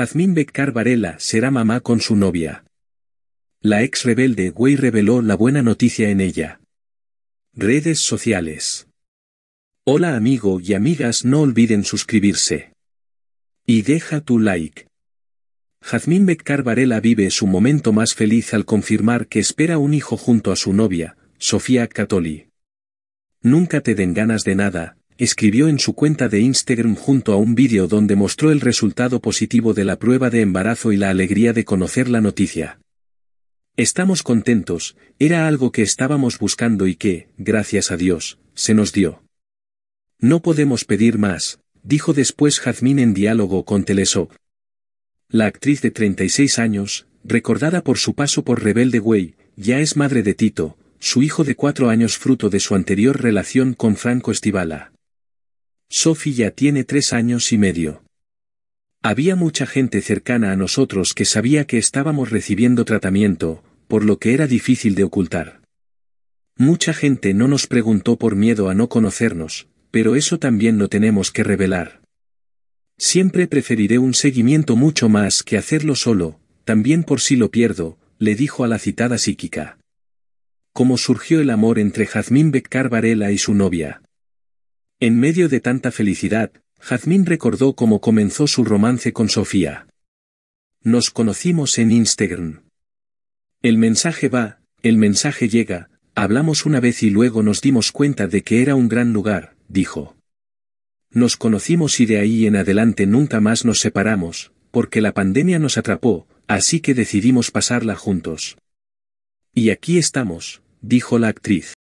Jazmín Beccar Varela será mamá con su novia. La ex rebelde Güey reveló la buena noticia en ella. Redes sociales. Hola amigo y amigas no olviden suscribirse. Y deja tu like. Jazmín Beccar Varela vive su momento más feliz al confirmar que espera un hijo junto a su novia, Sofía Catoli. Nunca te den ganas de nada, escribió en su cuenta de Instagram junto a un vídeo donde mostró el resultado positivo de la prueba de embarazo y la alegría de conocer la noticia. Estamos contentos, era algo que estábamos buscando y que, gracias a Dios, se nos dio. No podemos pedir más, dijo después Jazmín en diálogo con teleso La actriz de 36 años, recordada por su paso por Rebelde Way, ya es madre de Tito, su hijo de cuatro años fruto de su anterior relación con Franco Estivala. Sophie ya tiene tres años y medio. Había mucha gente cercana a nosotros que sabía que estábamos recibiendo tratamiento, por lo que era difícil de ocultar. Mucha gente no nos preguntó por miedo a no conocernos, pero eso también lo tenemos que revelar. Siempre preferiré un seguimiento mucho más que hacerlo solo, también por si lo pierdo, le dijo a la citada psíquica. Cómo surgió el amor entre Jazmín Beccar Varela y su novia. En medio de tanta felicidad, Jazmín recordó cómo comenzó su romance con Sofía. Nos conocimos en Instagram. El mensaje va, el mensaje llega, hablamos una vez y luego nos dimos cuenta de que era un gran lugar, dijo. Nos conocimos y de ahí en adelante nunca más nos separamos, porque la pandemia nos atrapó, así que decidimos pasarla juntos. Y aquí estamos, dijo la actriz.